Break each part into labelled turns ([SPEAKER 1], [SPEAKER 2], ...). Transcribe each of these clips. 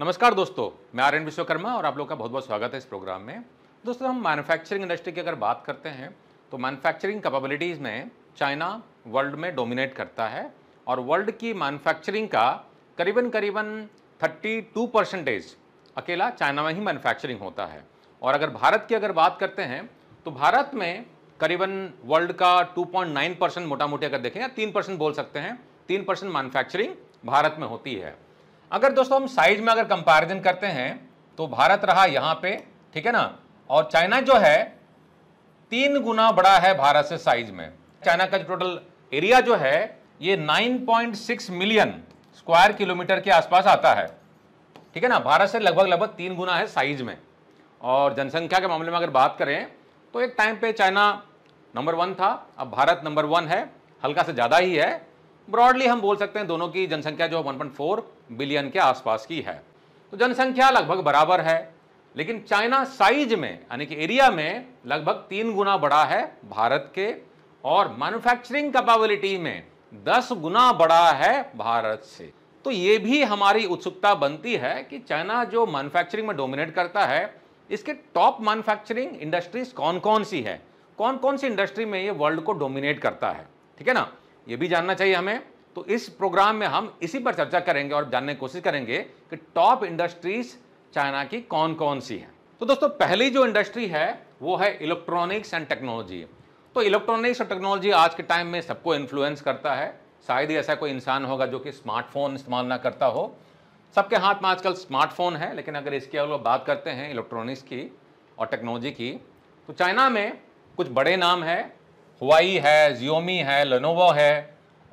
[SPEAKER 1] नमस्कार दोस्तों मैं आर्यन विश्वकर्मा और आप लोग का बहुत बहुत स्वागत है इस प्रोग्राम में दोस्तों हम मैन्युफैक्चरिंग इंडस्ट्री की अगर बात करते हैं तो मैन्युफैक्चरिंग कैपेबिलिटीज़ में चाइना वर्ल्ड में डोमिनेट करता है और वर्ल्ड की मैन्युफैक्चरिंग का करीबन करीबन 32 परसेंटेज अकेला चाइना में ही मैन्युफैक्चरिंग होता है और अगर भारत की अगर बात करते हैं तो भारत में करीबन वर्ल्ड का 2.9 परसेंट मोटा मोटी अगर देखें या तीन परसेंट बोल सकते हैं तीन परसेंट मैनुफैक्चरिंग भारत में होती है अगर दोस्तों हम साइज में अगर कंपैरिजन करते हैं तो भारत रहा यहाँ पे ठीक है ना और चाइना जो है तीन गुना बड़ा है भारत से साइज में चाइना का टोटल एरिया जो है ये 9.6 मिलियन स्क्वायर किलोमीटर के आसपास आता है ठीक है ना भारत से लगभग लगभग तीन गुना है साइज में और जनसंख्या के मामले में अगर बात करें तो एक टाइम पे चाइना नंबर वन था अब भारत नंबर वन है हल्का से ज़्यादा ही है ब्रॉडली हम बोल सकते हैं दोनों की जनसंख्या जो 1.4 बिलियन के आसपास की है तो जनसंख्या लगभग बराबर है लेकिन चाइना साइज में यानी कि एरिया में लगभग तीन गुना बड़ा है भारत के और मैन्युफैक्चरिंग कैपेबिलिटी में दस गुना बड़ा है भारत से तो ये भी हमारी उत्सुकता बनती है कि चाइना जो मैन्युफैक्चरिंग में डोमिनेट करता है इसके टॉप मैन्युफैक्चरिंग इंडस्ट्रीज कौन कौन सी है कौन कौन सी इंडस्ट्री में ये वर्ल्ड को डोमिनेट करता है ठीक है ना ये भी जानना चाहिए हमें तो इस प्रोग्राम में हम इसी पर चर्चा करेंगे और जानने की कोशिश करेंगे कि टॉप इंडस्ट्रीज चाइना की कौन कौन सी हैं तो दोस्तों पहली जो इंडस्ट्री है वो है इलेक्ट्रॉनिक्स एंड टेक्नोलॉजी तो इलेक्ट्रॉनिक्स और टेक्नोलॉजी आज के टाइम में सबको इन्फ्लुएंस करता है शायद ही ऐसा कोई इंसान होगा जो कि स्मार्टफोन इस्तेमाल ना करता हो सबके हाथ में आजकल स्मार्टफोन है लेकिन अगर इसकी अगर बात करते हैं इलेक्ट्रॉनिक्स की और टेक्नोलॉजी की तो चाइना में कुछ बड़े नाम है हुआई है जियोमी है लनोवो है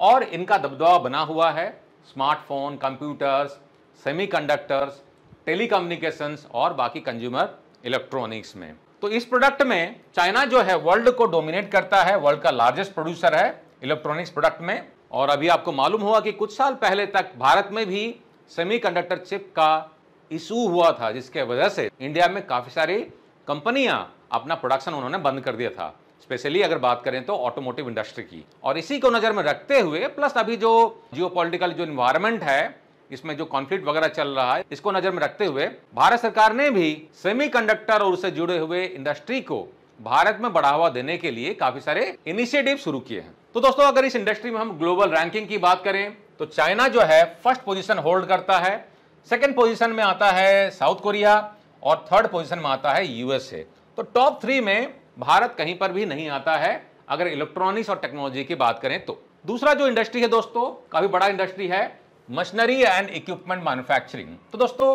[SPEAKER 1] और इनका दबदबा बना हुआ है स्मार्टफोन कंप्यूटर्स सेमीकंडक्टर्स टेलीकम्युनिकेशंस और बाकी कंज्यूमर इलेक्ट्रॉनिक्स में तो इस प्रोडक्ट में चाइना जो है वर्ल्ड को डोमिनेट करता है वर्ल्ड का लार्जेस्ट प्रोड्यूसर है इलेक्ट्रॉनिक्स प्रोडक्ट में और अभी आपको मालूम हुआ कि कुछ साल पहले तक भारत में भी सेमीकंडक्टर चिप का इशू हुआ था जिसके वजह से इंडिया में काफ़ी सारी कंपनियां अपना प्रोडक्शन उन्होंने बंद कर दिया था स्पेशली अगर बात करें तो ऑटोमोटिव इंडस्ट्री की और इसी को नज़र में रखते हुए प्लस अभी जो जियो जो इन्वायरमेंट है इसमें जो कॉन्फ्लिक्ट वगैरह चल रहा है इसको नज़र में रखते हुए भारत सरकार ने भी सेमीकंडक्टर और उससे जुड़े हुए इंडस्ट्री को भारत में बढ़ावा देने के लिए काफ़ी सारे इनिशिएटिव शुरू किए हैं तो दोस्तों अगर इस इंडस्ट्री में हम ग्लोबल रैंकिंग की बात करें तो चाइना जो है फर्स्ट पोजीशन होल्ड करता है सेकंड पोजीशन में आता है साउथ कोरिया और थर्ड पोजीशन में आता है यूएसए तो टॉप थ्री में भारत कहीं पर भी नहीं आता है अगर इलेक्ट्रॉनिक्स और टेक्नोलॉजी की बात करें तो दूसरा जो इंडस्ट्री है दोस्तों काफ़ी बड़ा इंडस्ट्री है मशीनरी एंड इक्विपमेंट मैन्युफैक्चरिंग तो दोस्तों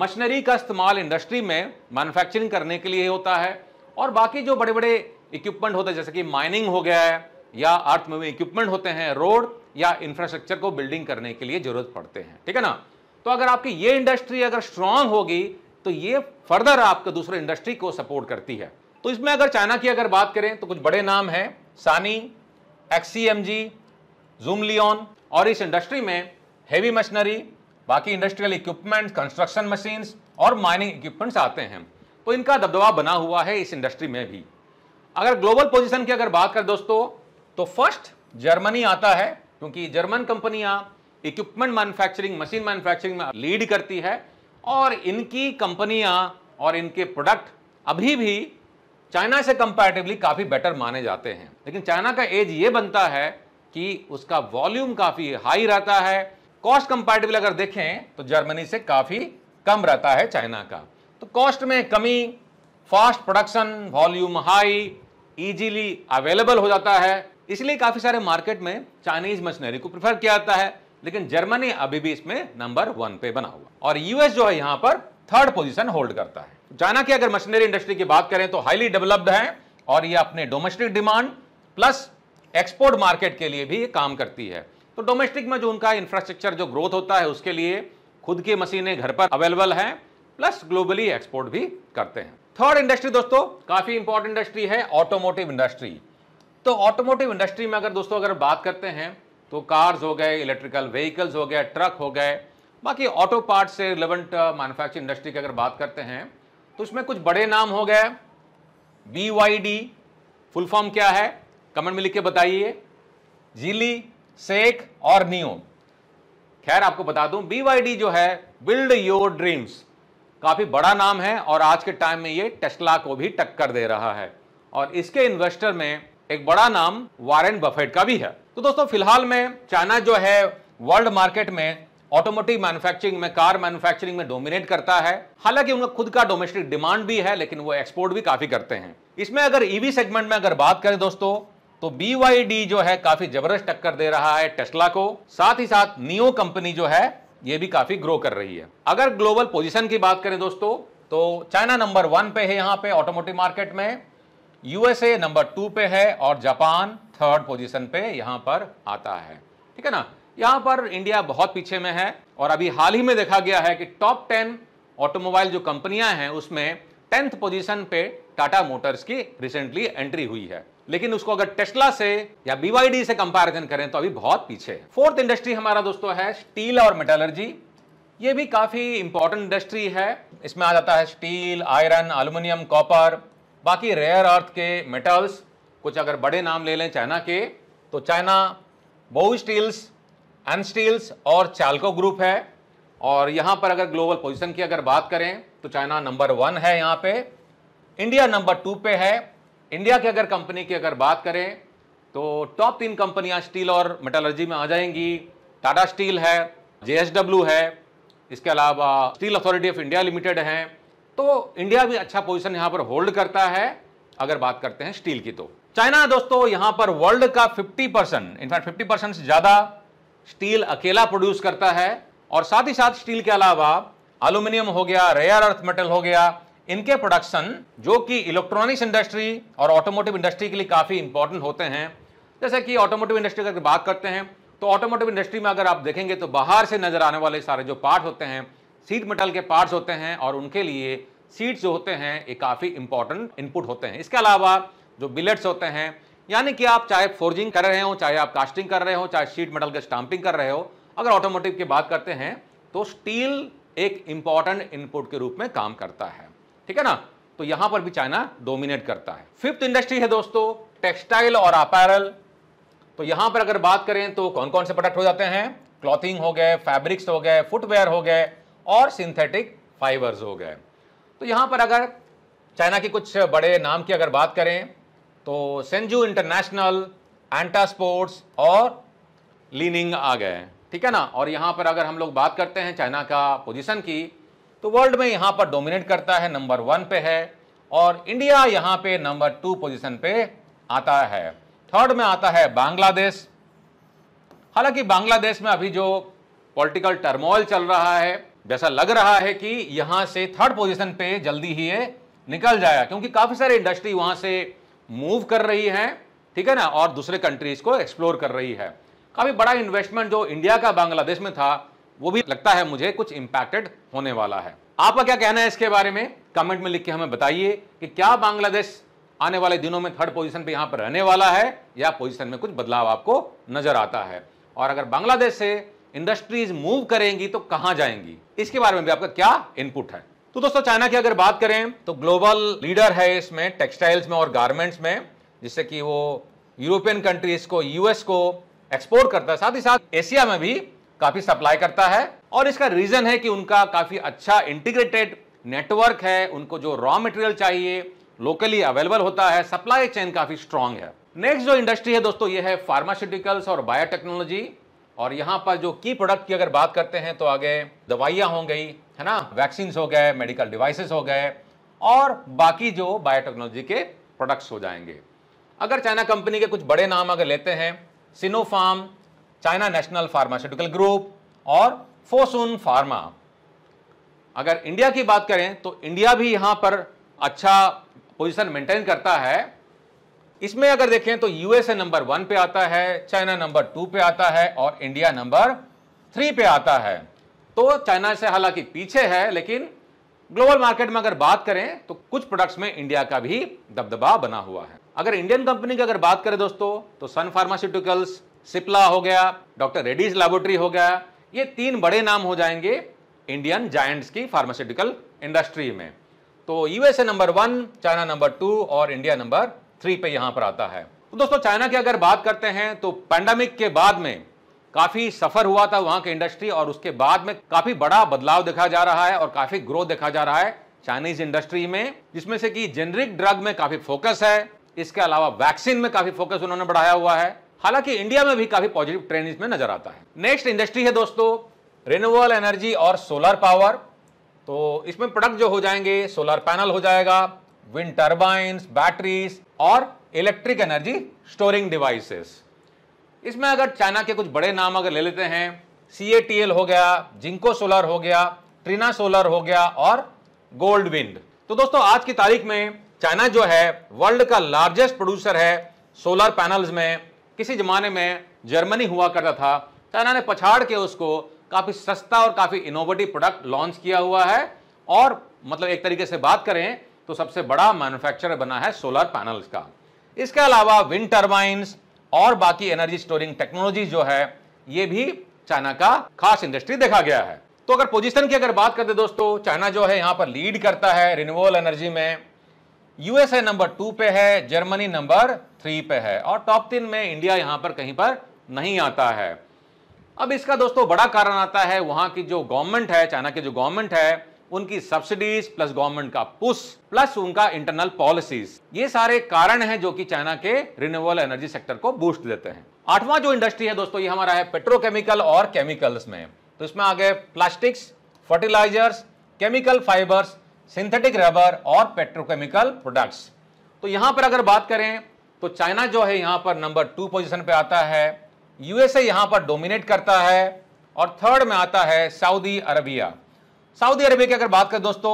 [SPEAKER 1] मशीनरी का इस्तेमाल इंडस्ट्री में मैन्युफैक्चरिंग करने के लिए होता है और बाकी जो बड़े बड़े इक्विपमेंट होते हैं जैसे कि माइनिंग हो गया है या अर्थ में इक्विपमेंट होते हैं रोड या इंफ्रास्ट्रक्चर को बिल्डिंग करने के लिए जरूरत पड़ते हैं ठीक है ना तो अगर आपकी ये इंडस्ट्री अगर स्ट्रांग होगी तो ये फर्दर आपके दूसरे इंडस्ट्री को सपोर्ट करती है तो इसमें अगर चाइना की अगर बात करें तो कुछ बड़े नाम हैं सानी एक्सीएमजी जूमलियन और इस इंडस्ट्री में हैवी मशीनरी बाकी इंडस्ट्रियल इक्विपमेंट कंस्ट्रक्शन मशीन्स और माइनिंग इक्विपमेंट्स आते हैं तो इनका दबदबा बना हुआ है इस इंडस्ट्री में भी अगर ग्लोबल पोजीशन की अगर बात करें दोस्तों तो फर्स्ट जर्मनी आता है क्योंकि जर्मन कंपनियां इक्विपमेंट मैन्युफैक्चरिंग मशीन मैन्युफैक्चरिंग में लीड करती है और इनकी कंपनियां और इनके प्रोडक्ट अभी भी चाइना से कंपैरेटिवली काफ़ी बेटर माने जाते हैं लेकिन चाइना का एज ये बनता है कि उसका वॉल्यूम काफ़ी हाई रहता है कॉस्ट कंपैरेटिवली अगर देखें तो जर्मनी से काफ़ी कम रहता है चाइना का तो कॉस्ट में कमी fast production volume high easily available हो जाता है इसलिए काफ़ी सारे मार्केट में चाइनीज मशीनरी को प्रेफर किया जाता है लेकिन जर्मनी अभी भी इसमें नंबर वन पे बना हुआ और यूएस जो है यहाँ पर थर्ड पोजीशन होल्ड करता है चाइना की अगर मशीनरी इंडस्ट्री की बात करें तो हाईली डेवलप्ड है और ये अपने domestic demand plus export market के लिए भी काम करती है तो डोमेस्टिक में जो उनका इंफ्रास्ट्रक्चर जो ग्रोथ होता है उसके लिए खुद की मशीनें घर पर अवेलेबल हैं प्लस ग्लोबली एक्सपोर्ट भी करते हैं थर्ड इंडस्ट्री दोस्तों काफ़ी इंपॉर्टेंट इंडस्ट्री है ऑटोमोटिव इंडस्ट्री तो ऑटोमोटिव इंडस्ट्री में अगर दोस्तों अगर बात करते हैं तो कार्स हो गए इलेक्ट्रिकल व्हीकल्स हो गए ट्रक हो गए बाकी ऑटो पार्ट से रिलेवेंट मैनुफैक्चरिंग इंडस्ट्री की अगर बात करते हैं तो उसमें कुछ बड़े नाम हो गए B Y D full form क्या है कमेंट में लिख के बताइए जीली सेक और नियो खैर आपको बता दूं डी जो है बिल्ड योर ड्रीम्स काफ़ी बड़ा नाम है और आज के टाइम में ये टेस्ला को भी टक्कर दे रहा है और इसके इन्वेस्टर में एक बड़ा नाम वारेन बफेट का भी है तो दोस्तों फिलहाल में चाइना जो है वर्ल्ड मार्केट में ऑटोमोटिव मैन्युफैक्चरिंग में कार मैन्युफैक्चरिंग में डोमिनेट करता है हालांकि उनका खुद का डोमेस्टिक डिमांड भी है लेकिन वो एक्सपोर्ट भी काफी करते हैं इसमें अगर ईवी e सेगमेंट में अगर बात करें दोस्तों तो बी जो है काफी जबरदस्त टक्कर दे रहा है टेस्ला को साथ ही साथ नियो कंपनी जो है ये भी काफी ग्रो कर रही है अगर ग्लोबल पोजिशन की बात करें दोस्तों तो चाइना नंबर वन पे है यहाँ पे ऑटोमोटिव मार्केट में यूएसए नंबर टू पे है और जापान थर्ड पोजीशन पे यहाँ पर आता है ठीक है ना यहां पर इंडिया बहुत पीछे में है और अभी हाल ही में देखा गया है कि टॉप टेन ऑटोमोबाइल जो कंपनियां हैं उसमें टेंथ पोजीशन पे टाटा मोटर्स की रिसेंटली एंट्री हुई है लेकिन उसको अगर टेस्ला से या बीवाईडी से कंपैरिजन करें तो अभी बहुत पीछे है फोर्थ इंडस्ट्री हमारा दोस्तों है स्टील और मेटलर्जी ये भी काफ़ी इंपॉर्टेंट इंडस्ट्री है इसमें आ जाता है स्टील आयरन अलूमिनियम कॉपर बाकी रेयर अर्थ के मेटल्स कुछ अगर बड़े नाम ले लें चाइना के तो चाइना बहु स्टील्स अनस्टील्स और चालको ग्रुप है और यहाँ पर अगर ग्लोबल पोजीशन की अगर बात करें तो चाइना नंबर वन है यहाँ पे इंडिया नंबर टू पे है इंडिया की अगर कंपनी की अगर बात करें तो टॉप तीन कंपनियां स्टील और मेटलर्जी में आ जाएंगी टाटा स्टील है जेएसडब्ल्यू है इसके अलावा steel authority of India limited है तो इंडिया भी अच्छा पोजिशन यहाँ पर होल्ड करता है अगर बात करते हैं स्टील की तो चाइना दोस्तों यहाँ पर वर्ल्ड का 50 परसेंट इनफैक्ट फिफ्टी परसेंट से ज़्यादा स्टील अकेला प्रोड्यूस करता है और साथ ही साथ स्टील के अलावा अलूमिनियम हो गया रेयर अर्थ मेटल हो गया इनके प्रोडक्शन जो कि इलेक्ट्रॉनिक्स इंडस्ट्री और ऑटोमोटिव इंडस्ट्री के लिए काफ़ी इंपॉर्टेंट होते हैं जैसे कि ऑटोमोटिव इंडस्ट्री अगर बात करते हैं तो ऑटोमोटिव इंडस्ट्री में अगर आप देखेंगे तो बाहर से नज़र आने वाले सारे जो पार्ट होते हैं सीट मेटल के पार्ट्स होते हैं और उनके लिए सीट्स जो होते हैं ये काफ़ी इंपॉर्टेंट इनपुट होते हैं इसके अलावा जो बिलेट्स होते हैं यानी कि आप चाहे फोर्जिंग कर रहे हो चाहे आप कास्टिंग कर रहे हो चाहे शीट मेटल के स्टाम्पिंग कर रहे हो अगर ऑटोमोटिव की बात करते हैं तो स्टील एक इंपॉर्टेंट इनपुट के रूप में काम करता है ठीक है ना तो यहां पर भी चाइना डोमिनेट करता है फिफ्थ इंडस्ट्री है दोस्तों टेक्सटाइल और अपैरल तो यहां पर अगर बात करें तो कौन कौन से प्रोडक्ट हो जाते हैं क्लॉथिंग हो गए फैब्रिक्स हो गए फुटवेयर हो गए और सिंथेटिक फाइबर्स हो गए तो यहां पर अगर चाइना के कुछ बड़े नाम की अगर बात करें तो सेंजू इंटरनेशनल एंटा स्पोर्ट्स और लीनिंग आ गए ठीक है ना और यहां पर अगर हम लोग बात करते हैं चाइना का पोजीशन की तो वर्ल्ड में यहां पर डोमिनेट करता है नंबर वन पे है और इंडिया यहां पे नंबर टू पोजीशन पे आता है थर्ड में आता है बांग्लादेश हालांकि बांग्लादेश में अभी जो पॉलिटिकल टर्मोल चल रहा है जैसा लग रहा है कि यहां से थर्ड पोजीशन पे जल्दी ही ये निकल जाएगा क्योंकि काफ़ी सारे इंडस्ट्री वहां से मूव कर रही है ठीक है ना और दूसरे कंट्रीज को एक्सप्लोर कर रही है काफ़ी बड़ा इन्वेस्टमेंट जो इंडिया का बांग्लादेश में था वो भी लगता है मुझे कुछ इम्पैक्टेड होने वाला है आपका क्या कहना है इसके बारे में कमेंट में लिख के हमें बताइए कि क्या बांग्लादेश आने वाले दिनों में थर्ड पोजीशन पे यहां पर रहने वाला है या पोजीशन में कुछ बदलाव आपको नजर आता है और अगर बांग्लादेश से इंडस्ट्रीज मूव करेंगी तो कहां जाएंगी इसके बारे में भी आपका क्या इनपुट है तो दोस्तों चाइना की अगर बात करें तो ग्लोबल लीडर है इसमें टेक्सटाइल्स में और गारमेंट्स में जिससे कि वो यूरोपियन कंट्रीज को यूएस को एक्सपोर्ट करता है साथ ही साथ एशिया में भी काफी सप्लाई करता है और इसका रीजन है कि उनका काफी अच्छा इंटीग्रेटेड नेटवर्क है उनको जो रॉ मटेरियल चाहिए लोकली अवेलेबल होता है सप्लाई चेन काफी स्ट्रांग है नेक्स्ट जो इंडस्ट्री है दोस्तों ये है फार्मास्यूटिकल्स और बायोटेक्नोलॉजी और यहाँ पर जो की प्रोडक्ट की अगर बात करते हैं तो आगे दवाइयाँ हो गई है ना वैक्सीन हो गए मेडिकल डिवाइसेस हो गए और बाकी जो बायोटेक्नोलॉजी के प्रोडक्ट्स हो जाएंगे अगर चाइना कंपनी के कुछ बड़े नाम अगर लेते हैं Sinopharm China national pharmaceutical group और फोसुन फार्मा अगर इंडिया की बात करें तो इंडिया भी यहाँ पर अच्छा पोजिशन मेंटेन करता है इसमें अगर देखें तो यूएसए नंबर वन पे आता है चाइना नंबर टू पे आता है और इंडिया नंबर थ्री पे आता है तो चाइना से हालांकि पीछे है लेकिन ग्लोबल मार्केट में अगर बात करें तो कुछ प्रोडक्ट्स में इंडिया का भी दबदबा बना हुआ है अगर इंडियन कंपनी की अगर बात करें दोस्तों तो सन फार्मास्यूटिकल्स सिप्ला हो गया डॉक्टर रेडीज लेबोरेटरी हो गया ये तीन बड़े नाम हो जाएंगे इंडियन जायंट्स की फार्मास्यूटिकल इंडस्ट्री में तो USA number one China number two और इंडिया नंबर थ्री पे यहां पर आता है तो दोस्तों चाइना की अगर बात करते हैं तो पैंडमिक के बाद में काफी सफर हुआ था वहां की इंडस्ट्री और उसके बाद में काफी बड़ा बदलाव देखा जा रहा है और काफी ग्रोथ देखा जा रहा है चाइनीज इंडस्ट्री में जिसमें से कि जेनरिक ड्रग में काफी फोकस है इसके अलावा वैक्सीन में काफी फोकस उन्होंने बढ़ाया हुआ है हालांकि इंडिया में भी काफी पॉजिटिव ट्रेंड इसमें नजर आता है नेक्स्ट इंडस्ट्री है दोस्तों रिन्यूएबल एनर्जी और सोलर पावर तो इसमें प्रोडक्ट जो हो जाएंगे सोलर पैनल हो जाएगा विंड turbines, बैटरीज और इलेक्ट्रिक एनर्जी स्टोरिंग डिवाइसेस इसमें अगर चाइना के कुछ बड़े नाम अगर ले लेते हैं सी हो गया जिंको सोलर हो गया ट्रिना सोलर हो गया और गोल्ड विंड तो दोस्तों आज की तारीख में चाइना जो है वर्ल्ड का लार्जेस्ट प्रोड्यूसर है सोलर पैनल्स में किसी जमाने में जर्मनी हुआ करता था चाइना ने पछाड़ के उसको काफ़ी सस्ता और काफ़ी इनोवेटिव प्रोडक्ट लॉन्च किया हुआ है और मतलब एक तरीके से बात करें तो सबसे बड़ा मैन्युफैक्चरर बना है सोलर पैनल्स का इसके अलावा विंड टर्बाइंस और बाकी एनर्जी स्टोरिंग टेक्नोलॉजी जो है ये भी चाइना का खास इंडस्ट्री देखा गया है तो अगर पोजीशन की अगर बात करते दोस्तों चाइना जो है यहाँ पर लीड करता है रिन्यूबल एनर्जी में यूएसए नंबर टू पे है जर्मनी नंबर थ्री पे है और टॉप तीन में इंडिया यहाँ पर कहीं पर नहीं आता है अब इसका दोस्तों बड़ा कारण आता है वहां की जो गवर्नमेंट है चाइना की जो गवर्नमेंट है उनकी सब्सिडीज प्लस गवर्नमेंट का पुश प्लस उनका इंटरनल पॉलिसीज ये सारे कारण हैं जो कि चाइना के रिन्यूएबल एनर्जी सेक्टर को बूस्ट देते हैं आठवां जो इंडस्ट्री है दोस्तों ये हमारा है पेट्रोकेमिकल और केमिकल्स में तो इसमें गए plastics fertilisers chemical fibres synthetic rubber और पेट्रोकेमिकल प्रोडक्ट्स तो यहां पर अगर बात करें तो चाइना जो है यहां पर नंबर टू पोजिशन पे आता है यूएसए यहां पर डोमिनेट करता है और थर्ड में आता है सऊदी अरबिया सऊदी अरबिया की अगर बात करें दोस्तों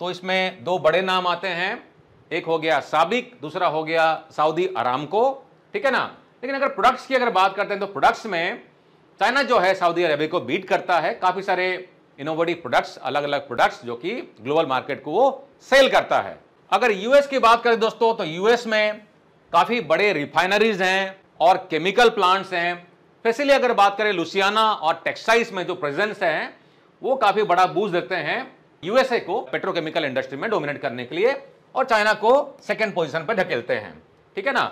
[SPEAKER 1] तो इसमें दो बड़े नाम आते हैं एक हो गया साबिक दूसरा हो गया सऊदी अरामको ठीक है ना लेकिन अगर प्रोडक्ट्स की अगर बात करते हैं तो प्रोडक्ट्स में चाइना जो है सऊदी अरेबिया को बीट करता है काफ़ी सारे इनोवेटिव प्रोडक्ट्स अलग अलग प्रोडक्ट्स जो कि ग्लोबल मार्केट को वो सेल करता है अगर यूएस की बात करें दोस्तों तो यूएस में काफ़ी बड़े रिफाइनरीज हैं और केमिकल प्लांट्स हैं स्पेशली अगर बात करें लुसियाना और टेक्सटाइल्स में जो प्रेजेंस हैं वो काफी बड़ा बूज देते हैं यूएसए को पेट्रोकेमिकल इंडस्ट्री में डोमिनेट करने के लिए और चाइना को सेकेंड पोजिशन पर ढकेलते हैं ठीक है ना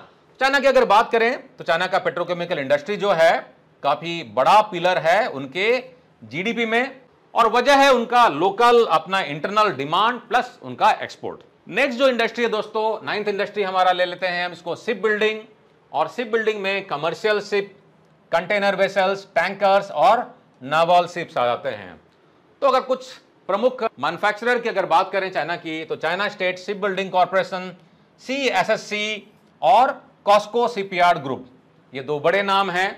[SPEAKER 1] चाइना की अगर बात करें तो चाइना का पेट्रोकेमिकल इंडस्ट्री जो है काफी बड़ा पिलर है उनके जीडीपी में और वजह है उनका लोकल अपना इंटरनल डिमांड प्लस उनका एक्सपोर्ट नेक्स्ट जो इंडस्ट्री है दोस्तों नाइन्थ इंडस्ट्री हमारा ले लेते हैं हम इसको शिप बिल्डिंग और शिप बिल्डिंग में commercial ship container vessels tankers और नावल शिप्स आ जाते हैं तो अगर कुछ प्रमुख मैन्युफैक्चरर की अगर बात करें चाइना की तो China state ship building corporation C S S C और कॉस्को सीपीआर ग्रुप ये दो बड़े नाम हैं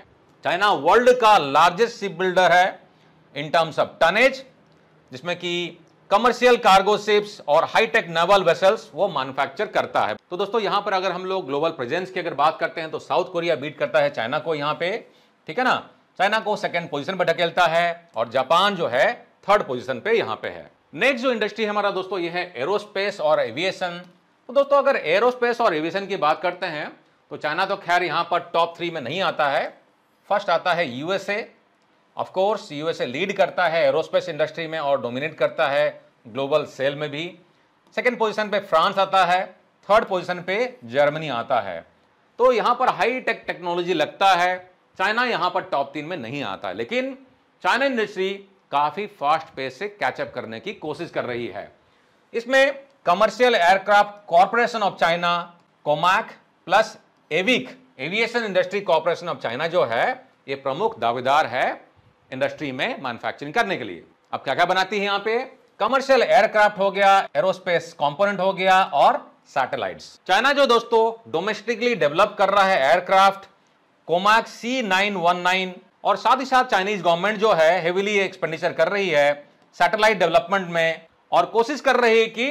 [SPEAKER 1] चाइना वर्ल्ड का लार्जेस्ट शिप बिल्डर है इन टर्म्स ऑफ टनेज जिसमें कि कमर्शियल कार्गो शिप्स और हाईटेक नेवल वेसल्स वो मैन्युफैक्चर करता है तो दोस्तों यहां पर अगर हम लोग ग्लोबल प्रेजेंस की अगर बात करते हैं तो साउथ कोरिया बीट करता है चाइना को यहां पे ठीक है ना चाइना को सेकेंड पोजिशन पर ढकेलता है और जापान जो है थर्ड पोजीशन पे यहाँ पे है नेक्स्ट जो इंडस्ट्री है हमारा दोस्तों ये है एरोस्पेस और एविएशन तो दोस्तों अगर एरोस्पेस और एविएशन की बात करते हैं तो चाइना तो खैर यहाँ पर टॉप थ्री में नहीं आता है फर्स्ट आता है यूएसए ऑफकोर्स यूएसए लीड करता है एरोस्पेस इंडस्ट्री में और डोमिनेट करता है ग्लोबल सेल में भी सेकेंड पोजिशन पर फ्रांस आता है थर्ड पोजिशन पर जर्मनी आता है तो यहाँ पर हाई टेक टेक्नोलॉजी लगता है चाइना यहाँ पर टॉप तीन में नहीं आता लेकिन चाइना इंडस्ट्री काफ़ी फास्ट पेस से कैचअप करने की कोशिश कर रही है इसमें commercial aircraft corporation of China कोमैक plus AVIC aviation industry corporation of China जो है ये प्रमुख दावेदार है इंडस्ट्री में मैन्युफैक्चरिंग करने के लिए अब क्या क्या बनाती है यहाँ पे कमर्शियल एयरक्राफ्ट हो गया एरोस्पेस कंपोनेंट हो गया और सैटेलाइट्स चाइना जो दोस्तों डोमेस्टिकली डेवलप कर रहा है एयरक्राफ्ट कोमैक सी नाइन वन नाइन और साथ ही साथ चाइनीज गवर्नमेंट जो है हेविली एक्सपेंडिचर कर रही है सैटेलाइट डेवलपमेंट में और कोशिश कर रही है कि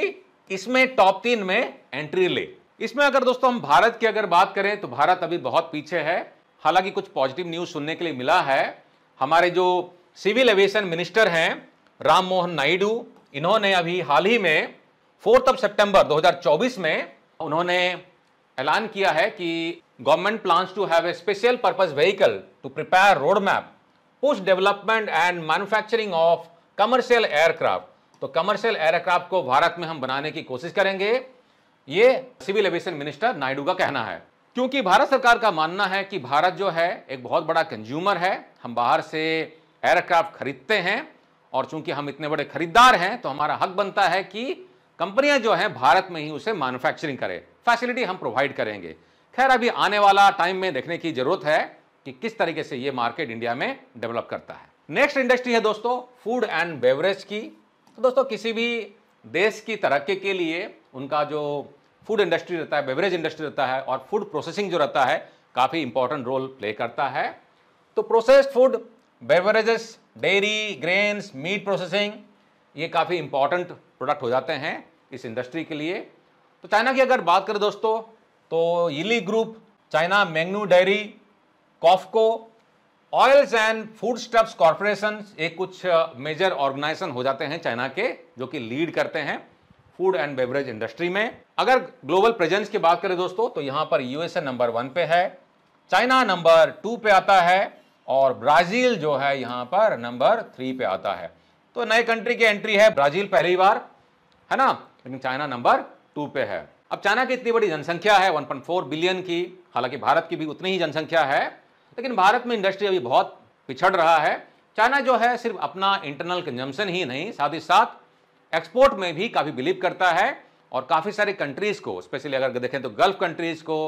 [SPEAKER 1] इसमें टॉप तीन में एंट्री ले इसमें अगर दोस्तों हम भारत की अगर बात करें तो भारत अभी बहुत पीछे है हालांकि कुछ पॉजिटिव न्यूज सुनने के लिए मिला है हमारे जो सिविल एविएशन मिनिस्टर हैं राम मोहन नायडू इन्होंने अभी हाल ही में फोर्थ ऑफ सेप्टेम्बर दो में उन्होंने ऐलान किया है कि government plans to have a special purpose vehicle to prepare roadmap, push development and manufacturing of commercial aircraft. तो कमर्शियल एयरक्राफ्ट को भारत में हम बनाने की कोशिश करेंगे ये सिविल एविएशन मिनिस्टर नायडू का कहना है क्योंकि भारत सरकार का मानना है कि भारत जो है एक बहुत बड़ा कंज्यूमर है हम बाहर से एयरक्राफ्ट खरीदते हैं और चूंकि हम इतने बड़े खरीदार हैं तो हमारा हक बनता है कि कंपनियां जो हैं भारत में ही उसे मैन्युफैक्चरिंग करें फैसिलिटी हम प्रोवाइड करेंगे खैर अभी आने वाला टाइम में देखने की जरूरत है कि किस तरीके से ये मार्केट इंडिया में डेवलप करता है नेक्स्ट इंडस्ट्री है दोस्तों फूड एंड बेवरेज की तो दोस्तों किसी भी देश की तरक्की के लिए उनका जो फूड इंडस्ट्री रहता है बेवरेज इंडस्ट्री रहता है और फूड प्रोसेसिंग जो रहता है काफ़ी इंपॉर्टेंट रोल प्ले करता है तो processed food beverages dairy grains meat processing ये काफ़ी इंपॉर्टेंट प्रोडक्ट हो जाते हैं इस इंडस्ट्री के लिए तो चाइना की अगर बात करें दोस्तों तो Yili group China Mengniu dairy कॉफको oils and food stuffs corporation ये कुछ मेजर ऑर्गेनाइजेशन हो जाते हैं चाइना के जो कि लीड करते हैं फूड एंड बेवरेज इंडस्ट्री में अगर ग्लोबल प्रेजेंस की बात करें दोस्तों तो यहाँ पर यूएसए नंबर वन पे है चाइना नंबर टू पे आता है और ब्राज़ील जो है यहाँ पर नंबर थ्री पे आता है तो नए कंट्री की एंट्री है ब्राज़ील पहली बार है ना लेकिन चाइना नंबर टू पे है अब चाइना की इतनी बड़ी जनसंख्या है 1.4 बिलियन की हालांकि भारत की भी उतनी ही जनसंख्या है लेकिन भारत में इंडस्ट्री अभी बहुत पिछड़ रहा है चाइना जो है सिर्फ अपना इंटरनल कंजम्पशन ही नहीं साथ ही साथ एक्सपोर्ट में भी काफ़ी बिलीव करता है और काफ़ी सारी कंट्रीज़ को स्पेशली अगर देखें तो गल्फ कंट्रीज़ को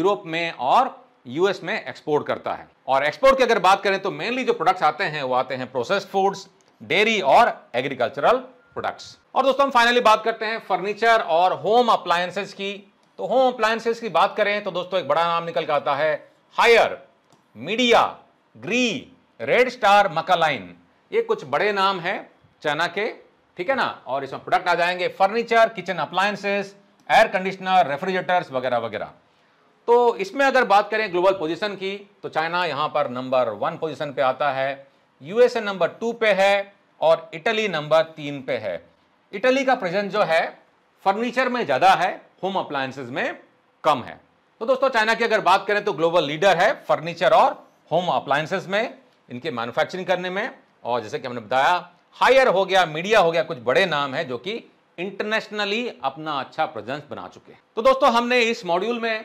[SPEAKER 1] यूरोप में और यूएस में एक्सपोर्ट करता है और एक्सपोर्ट की अगर बात करें तो मेनली जो प्रोडक्ट्स आते हैं वो आते हैं प्रोसेस्ड फूड्स डेयरी और एग्रीकल्चरल प्रोडक्ट्स और दोस्तों हम फाइनली बात करते हैं फर्नीचर और होम अप्लायंसेस की तो होम अप्लायंसेस की बात करें तो दोस्तों एक बड़ा नाम निकल के आता है Haier Midea Gree Red Star Macalline ये कुछ बड़े नाम हैं चाइना के ठीक है ना और इसमें प्रोडक्ट आ जाएंगे furniture kitchen appliances air conditioner refrigerators वगैरह वगैरह तो इसमें अगर बात करें ग्लोबल पोजिशन की तो चाइना यहाँ पर नंबर वन पोजिशन पे आता है यूएसए नंबर टू पे है और इटली नंबर तीन पे है इटली का प्रेजेंस जो है फर्नीचर में ज़्यादा है होम अप्लायंसेज में कम है तो दोस्तों चाइना की अगर बात करें तो ग्लोबल लीडर है फर्नीचर और होम अप्लायंसेस में इनके मैन्युफैक्चरिंग करने में और जैसे कि हमने बताया हायर हो गया मीडिया हो गया कुछ बड़े नाम है जो कि इंटरनेशनली अपना अच्छा प्रेजेंस बना चुके हैं तो दोस्तों हमने इस मॉड्यूल में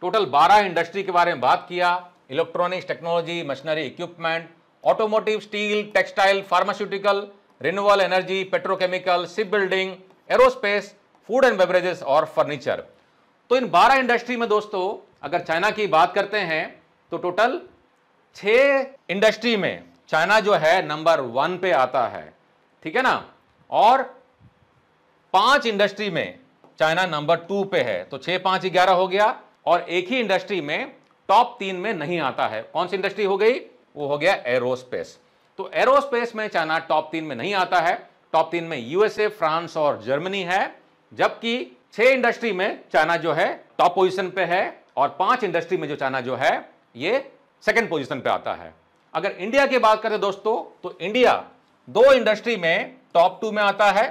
[SPEAKER 1] टोटल 12 इंडस्ट्री के बारे में बात किया electronics technology machinery equipment automotive steel textile pharmaceutical renewal energy petrochemical ship building aerospace food and beverages और फर्नीचर तो इन बारह इंडस्ट्री में दोस्तों अगर चाइना की बात करते हैं तो टोटल छ इंडस्ट्री में चाइना जो है नंबर वन पे आता है ठीक है ना और पांच इंडस्ट्री में चाइना नंबर टू पे है तो छह पांच ग्यारह हो गया और एक ही इंडस्ट्री में टॉप तीन में नहीं आता है कौन सी इंडस्ट्री हो गई वो हो गया एरोस्पेस तो एरोस्पेस में चाइना टॉप तीन में नहीं आता है टॉप तीन में यूएसए फ्रांस और जर्मनी है जबकि छह इंडस्ट्री में चाइना जो है टॉप पोजिशन पे है और पांच इंडस्ट्री में जो चाइना जो है ये सेकेंड पोजिशन पे आता है अगर इंडिया की बात करें दोस्तों तो इंडिया दो इंडस्ट्री में टॉप टू में आता है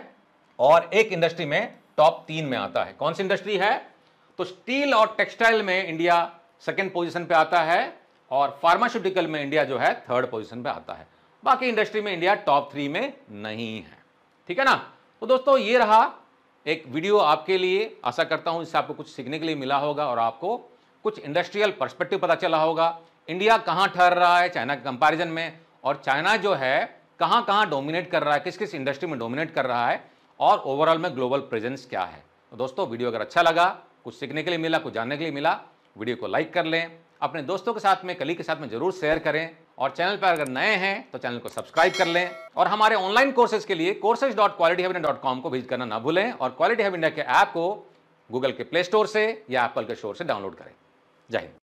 [SPEAKER 1] और एक इंडस्ट्री में टॉप तीन में आता है कौन सी इंडस्ट्री है तो स्टील और टेक्सटाइल में इंडिया सेकेंड पोजिशन पे आता है और फार्मास्यूटिकल में इंडिया जो है थर्ड पोजिशन पे आता है बाकी इंडस्ट्री में इंडिया टॉप थ्री में नहीं है ठीक है ना तो दोस्तों ये रहा एक वीडियो आपके लिए आशा करता हूँ इससे आपको कुछ सीखने के लिए मिला होगा और आपको कुछ इंडस्ट्रियल पर्सपेक्टिव पता चला होगा इंडिया कहाँ ठहर रहा है चाइना के कंपैरिजन में और चाइना जो है कहाँ कहाँ डोमिनेट कर रहा है किस किस इंडस्ट्री में डोमिनेट कर रहा है और ओवरऑल में ग्लोबल प्रेजेंस क्या है तो दोस्तों वीडियो अगर अच्छा लगा कुछ सीखने के लिए मिला कुछ जानने के लिए मिला वीडियो को लाइक कर लें अपने दोस्तों के साथ में कली के साथ में जरूर शेयर करें और चैनल पर अगर नए हैं तो चैनल को सब्सक्राइब कर लें और हमारे ऑनलाइन कोर्सेज के लिए courses dot quality dot com को विजिट करना ना भूलें और क्वालिटी हब इंडिया के ऐप को गूगल के प्ले स्टोर से या एप्पल के स्टोर से डाउनलोड करें जय हिंद